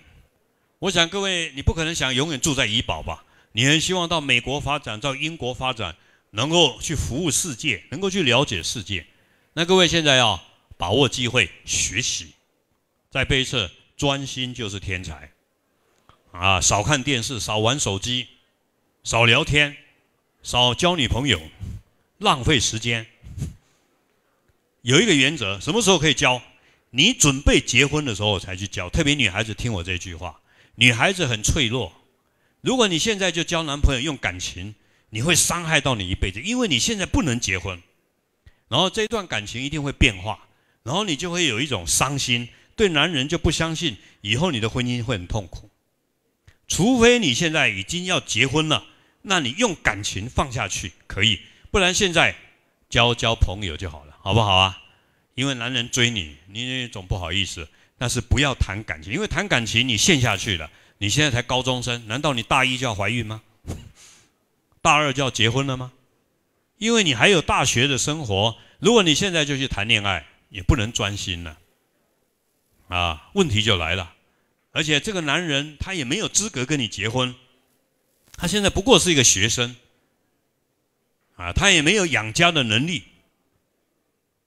我想各位，你不可能想永远住在怡宝吧？你很希望到美国发展，到英国发展，能够去服务世界，能够去了解世界。那各位现在要把握机会学习。在背一次：专心就是天才。啊，少看电视，少玩手机，少聊天。少交女朋友，浪费时间。有一个原则，什么时候可以交？你准备结婚的时候才去交。特别女孩子听我这句话，女孩子很脆弱。如果你现在就交男朋友，用感情，你会伤害到你一辈子，因为你现在不能结婚。然后这段感情一定会变化，然后你就会有一种伤心，对男人就不相信，以后你的婚姻会很痛苦。除非你现在已经要结婚了。那你用感情放下去可以，不然现在交交朋友就好了，好不好啊？因为男人追你，你总不好意思。但是不要谈感情，因为谈感情你陷下去了。你现在才高中生，难道你大一就要怀孕吗？大二就要结婚了吗？因为你还有大学的生活。如果你现在就去谈恋爱，也不能专心了。啊，问题就来了。而且这个男人他也没有资格跟你结婚。他现在不过是一个学生，啊，他也没有养家的能力。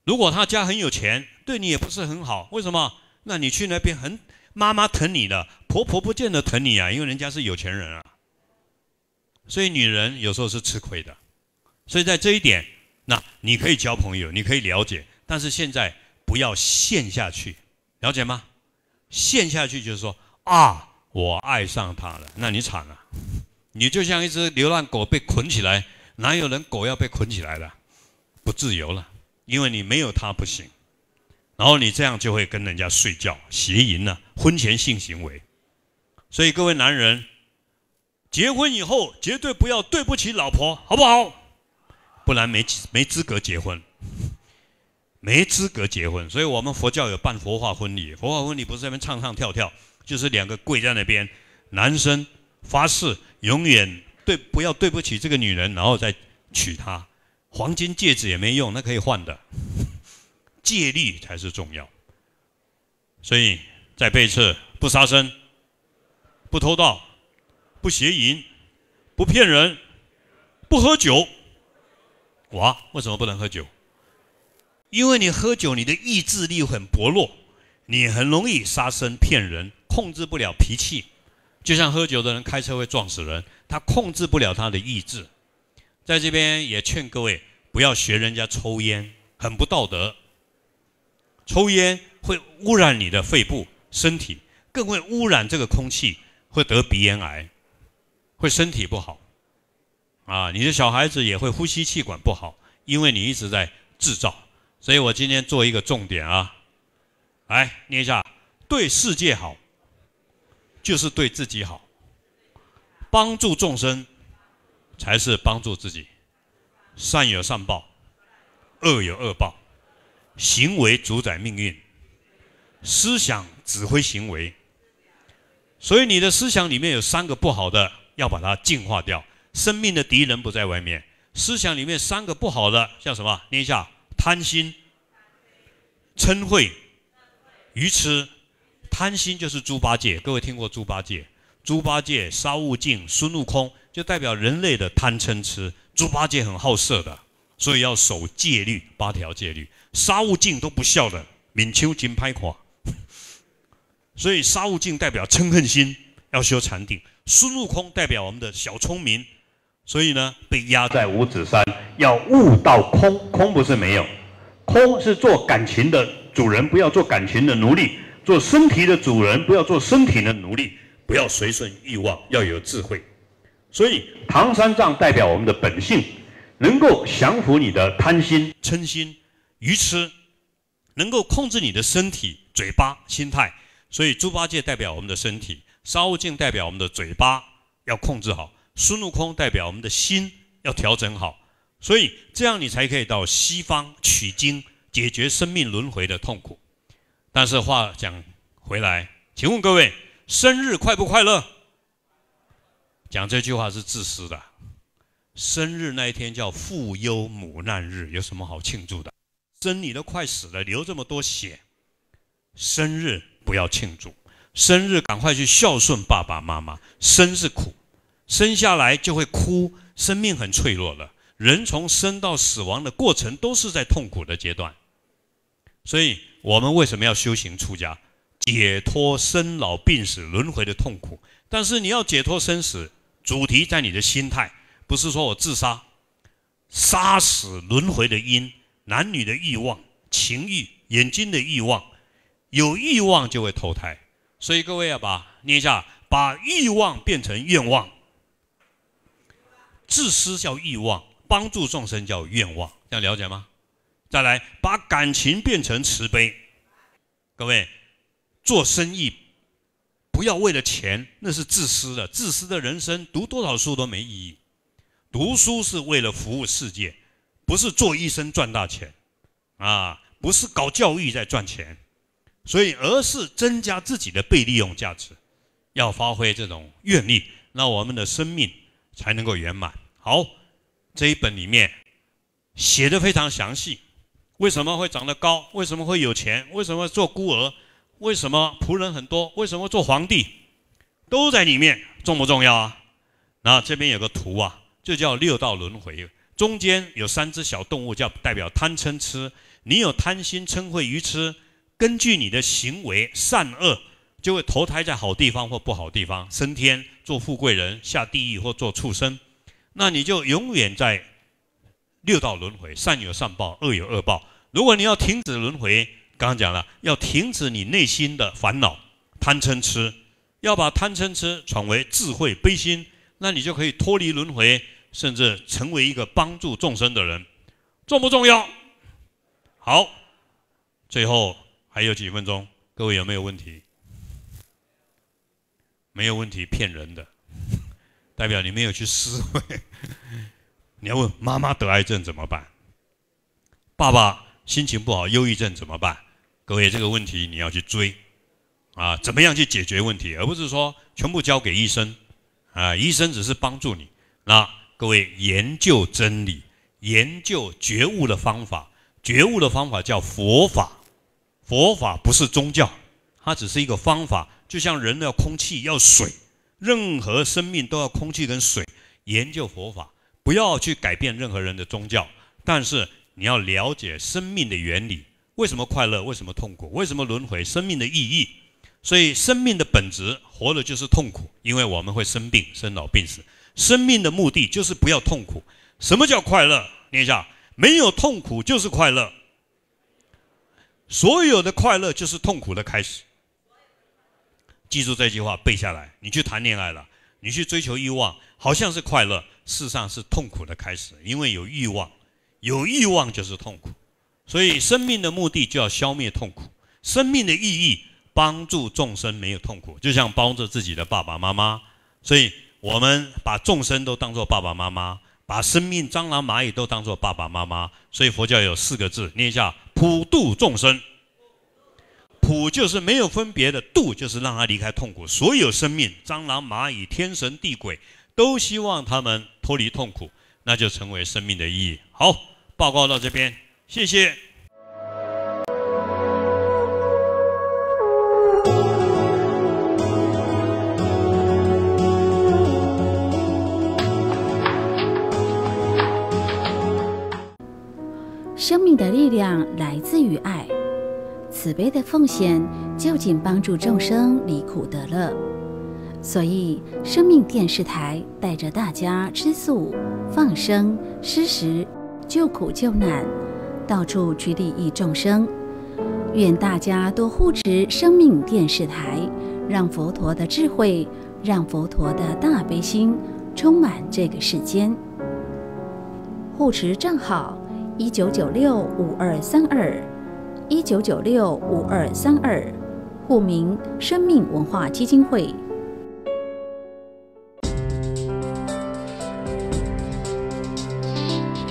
如果他家很有钱，对你也不是很好。为什么？那你去那边很妈妈疼你的，婆婆不见得疼你啊，因为人家是有钱人啊。所以女人有时候是吃亏的。所以在这一点，那你可以交朋友，你可以了解，但是现在不要陷下去，了解吗？陷下去就是说啊，我爱上他了，那你惨了。你就像一只流浪狗被捆起来，哪有人狗要被捆起来的？不自由了，因为你没有它不行。然后你这样就会跟人家睡觉、邪淫了婚前性行为。所以各位男人，结婚以后绝对不要对不起老婆，好不好？不然没没资格结婚，没资格结婚。所以我们佛教有办佛化婚礼，佛化婚礼不是在那边唱唱跳跳，就是两个跪在那边，男生。发誓永远对不要对不起这个女人，然后再娶她。黄金戒指也没用，那可以换的，戒力才是重要。所以再背次：不杀生，不偷盗，不邪淫，不骗人，不喝酒。我为什么不能喝酒？因为你喝酒，你的意志力很薄弱，你很容易杀生、骗人，控制不了脾气。就像喝酒的人开车会撞死人，他控制不了他的意志。在这边也劝各位不要学人家抽烟，很不道德。抽烟会污染你的肺部、身体，更会污染这个空气，会得鼻咽癌，会身体不好。啊，你的小孩子也会呼吸气管不好，因为你一直在制造。所以我今天做一个重点啊，来念一下，对世界好。就是对自己好，帮助众生才是帮助自己，善有善报，恶有恶报，行为主宰命运，思想指挥行为，所以你的思想里面有三个不好的，要把它净化掉。生命的敌人不在外面，思想里面三个不好的，像什么？念一下：贪心、嗔恚、愚痴。贪心就是猪八戒，各位听过猪八戒？猪八戒沙悟净，孙悟空就代表人类的贪嗔痴。猪八戒很好色的，所以要守戒律，八条戒律。沙悟净都不孝的，明秋金拍垮。所以沙悟净代表嗔恨心，要修禅定。孙悟空代表我们的小聪明，所以呢被压在五指山，要悟到空。空不是没有，空是做感情的主人，不要做感情的奴隶。做身体的主人，不要做身体的奴隶，不要随顺欲望，要有智慧。所以唐三藏代表我们的本性，能够降服你的贪心、嗔心、愚痴，能够控制你的身体、嘴巴、心态。所以猪八戒代表我们的身体，沙悟净代表我们的嘴巴要控制好，孙悟空代表我们的心要调整好。所以这样你才可以到西方取经，解决生命轮回的痛苦。但是话讲回来，请问各位，生日快不快乐？讲这句话是自私的。生日那一天叫父忧母难日，有什么好庆祝的？生你都快死了，流这么多血，生日不要庆祝，生日赶快去孝顺爸爸妈妈。生日苦，生下来就会哭，生命很脆弱了。人从生到死亡的过程都是在痛苦的阶段，所以。我们为什么要修行出家，解脱生老病死轮回的痛苦？但是你要解脱生死，主题在你的心态，不是说我自杀，杀死轮回的因，男女的欲望、情欲、眼睛的欲望，有欲望就会投胎，所以各位要把念一下，把欲望变成愿望，自私叫欲望，帮助众生叫愿望，这样了解吗？再来，把感情变成慈悲。各位，做生意不要为了钱，那是自私的。自私的人生，读多少书都没意义。读书是为了服务世界，不是做医生赚大钱，啊，不是搞教育在赚钱，所以而是增加自己的被利用价值。要发挥这种愿力，那我们的生命才能够圆满。好，这一本里面写的非常详细。为什么会长得高？为什么会有钱？为什么做孤儿？为什么仆人很多？为什么做皇帝？都在里面重不重要啊？那这边有个图啊，就叫六道轮回，中间有三只小动物，叫代表贪嗔痴。你有贪心、嗔恚、愚痴，根据你的行为善恶，就会投胎在好地方或不好地方，升天做富贵人，下地狱或做畜生，那你就永远在。六道轮回，善有善报，恶有恶报。如果你要停止轮回，刚刚讲了，要停止你内心的烦恼、贪嗔痴，要把贪嗔痴转为智慧悲心，那你就可以脱离轮回，甚至成为一个帮助众生的人。重不重要？好，最后还有几分钟，各位有没有问题？没有问题，骗人的，代表你没有去思维。你要问妈妈得癌症怎么办？爸爸心情不好，忧郁症怎么办？各位这个问题你要去追啊，怎么样去解决问题，而不是说全部交给医生啊？医生只是帮助你。那各位研究真理，研究觉悟的方法，觉悟的方法叫佛法。佛法不是宗教，它只是一个方法，就像人要空气要水，任何生命都要空气跟水。研究佛法。不要去改变任何人的宗教，但是你要了解生命的原理：为什么快乐？为什么痛苦？为什么轮回？生命的意义？所以生命的本质，活的就是痛苦，因为我们会生病、生老病死。生命的目的就是不要痛苦。什么叫快乐？念一下：没有痛苦就是快乐。所有的快乐就是痛苦的开始。记住这句话，背下来。你去谈恋爱了。你去追求欲望，好像是快乐，事实上是痛苦的开始。因为有欲望，有欲望就是痛苦，所以生命的目的就要消灭痛苦，生命的意义帮助众生没有痛苦，就像帮助自己的爸爸妈妈。所以我们把众生都当做爸爸妈妈，把生命蟑螂蚂蚁都当做爸爸妈妈。所以佛教有四个字，念一下：普度众生。苦就是没有分别的度，就是让他离开痛苦。所有生命，蟑螂、蚂蚁、天神、地鬼，都希望他们脱离痛苦，那就成为生命的意义。好，报告到这边，谢谢。生命的力量来自于爱。慈悲的奉献，就仅帮助众生离苦得乐。所以，生命电视台带着大家吃素、放生、施食、救苦救难，到处去利益众生。愿大家多护持生命电视台，让佛陀的智慧，让佛陀的大悲心充满这个世间。护持账号：一九九六五二三二。一九九六五二三二，户名：生命文化基金会。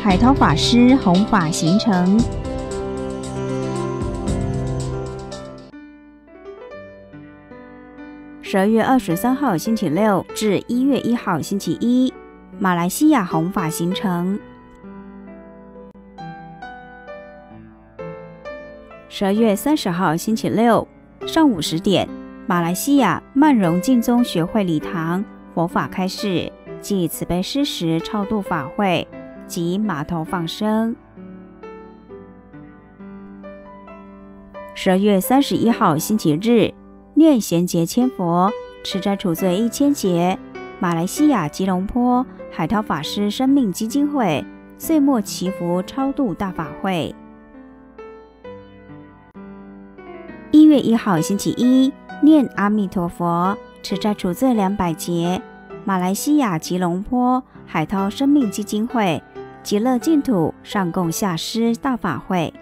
海涛法师弘法行程。十二月二十三号星期六至一月一号星期一，马来西亚弘法行程。十二月三十号星期六上午十点，马来西亚曼荣净宗学会礼堂佛法开示暨慈悲施食超度法会及码头放生。十二月三十一号星期日，念贤节千佛持斋除罪一千劫，马来西亚吉隆坡海涛法师生命基金会岁末祈福超度大法会。一月一号星期一，念阿弥陀佛，持斋处罪两百劫。马来西亚吉隆坡海涛生命基金会极乐净土上供下施大法会。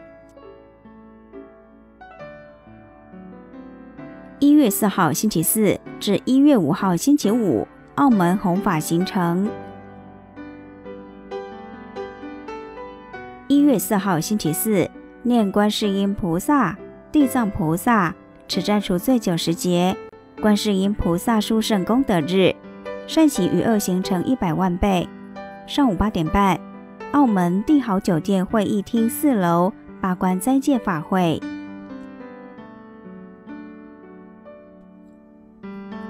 一月四号星期四至一月五号星期五，澳门弘法行程。一月四号星期四，念观世音菩萨。地藏菩萨，此战除罪九十节，观世音菩萨殊胜功德日，善行与恶行成一百万倍。上午八点半，澳门帝豪酒店会议厅四楼八关斋戒法会。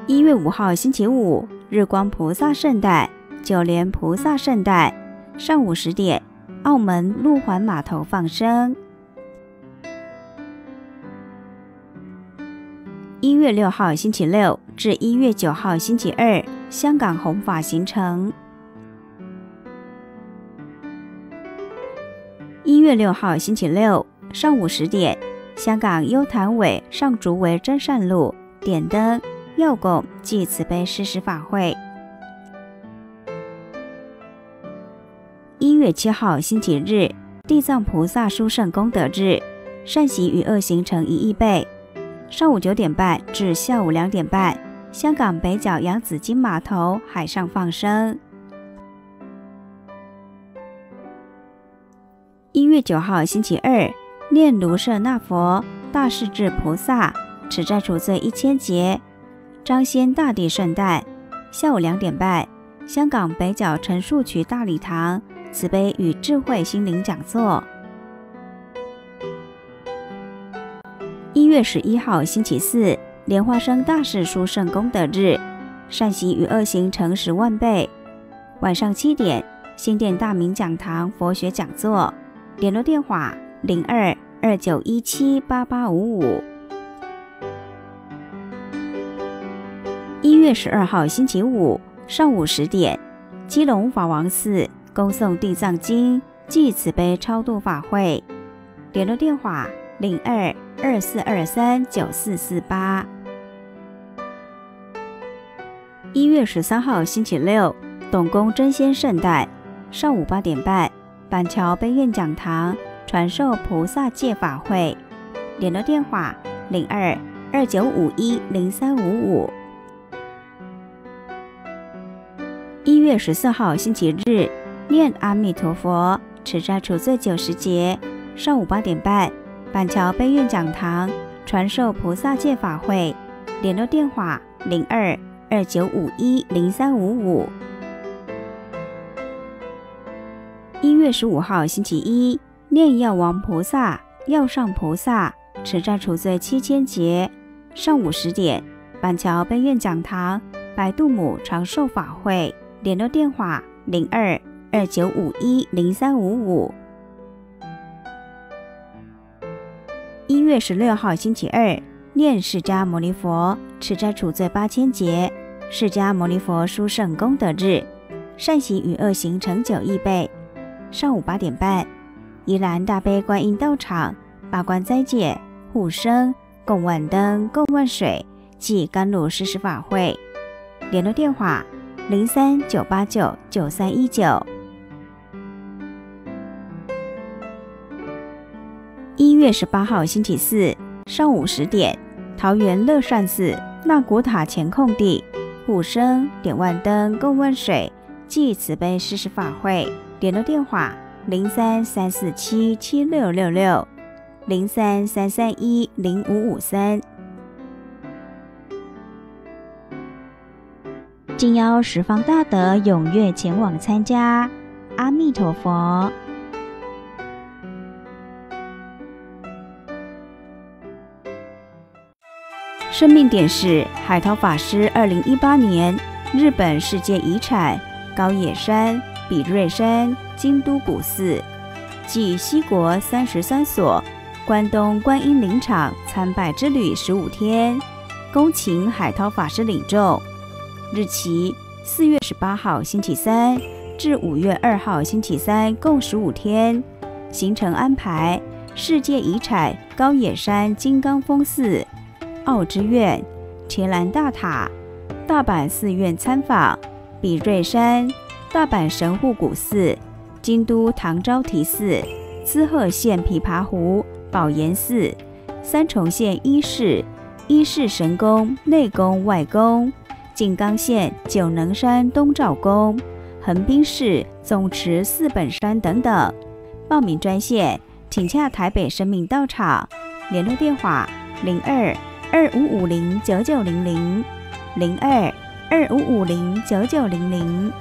一月五号星期五，日光菩萨圣诞、九莲菩萨圣诞，上午十点，澳门路环码头放生。一月六号星期六至一月九号星期二，香港弘法行程。一月六号星期六上午十点，香港优谭委上竹围真善路点灯，右拱即慈悲施食法会。一月七号星期日，地藏菩萨殊胜功德日，善行与恶行成一亿倍。上午九点半至下午两点半，香港北角杨子金码头海上放生。一月九号星期二，念卢舍那佛大势至菩萨，持斋除罪一千劫，彰显大地圣诞。下午两点半，香港北角陈树渠大礼堂，慈悲与智慧心灵讲座。月十一号星期四，莲花生大士殊胜功德日，善行与恶行诚十万倍。晚上七点，新店大明讲堂佛学讲座，联络电话零二二九一七八八五五。一月十二号星期五上午十点，基隆法王寺恭送《地藏经》暨慈悲超度法会，联络电话。零二二四二三九四四八。一月十三号星期六，董公真仙圣诞，上午八点半，板桥悲愿讲堂传授菩萨戒法会，联络电话零二二九五一零三五五。一月十四号星期日，念阿弥陀佛，持斋除罪九十劫，上午八点半。板桥悲愿讲堂传授菩萨戒法会，联络电话零二二九五一零三五五。一月十五号星期一，念药王菩萨、药上菩萨，持忏除罪七千劫，上午十点，板桥悲愿讲堂白度母长寿法会，联络电话零二二九五一零三五五。一月十六号星期二，念释迦牟尼佛，持斋除罪八千劫。释迦牟尼佛殊胜功德日，善行与恶行成就亿倍。上午八点半，宜兰大悲观音道场，八关斋戒，护生，供万灯，供万水，即甘露施食法会。联络电话：零三九八九九三一九。月十八号星期四上午十点，桃园乐善寺那古塔前空地，五声点万灯，供温水，祭慈悲四十法会。联络电话：零三三四七七六六六，零三三三一零五五三。敬邀十方大德踊跃前往参加。阿弥陀佛。生命点是海涛法师。二零一八年，日本世界遗产高野山、比瑞山、京都古寺暨西国三十三所、关东观音林场参拜之旅十五天，恭请海涛法师领咒。日期：四月十八号星期三至五月二号星期三，共十五天。行程安排：世界遗产高野山金刚峰寺。奥之院、前兰大塔、大阪寺院参访、比瑞山、大阪神户古寺、京都唐招提寺、滋贺县琵琶湖、宝岩寺、三重县伊势、伊势神宫内宫、外宫、静冈县九能山东照宫、横滨市总持四本山等等。报名专线，请洽台北生命道场，联络电话零二。二五五零九九零零零二二五五零九九零零。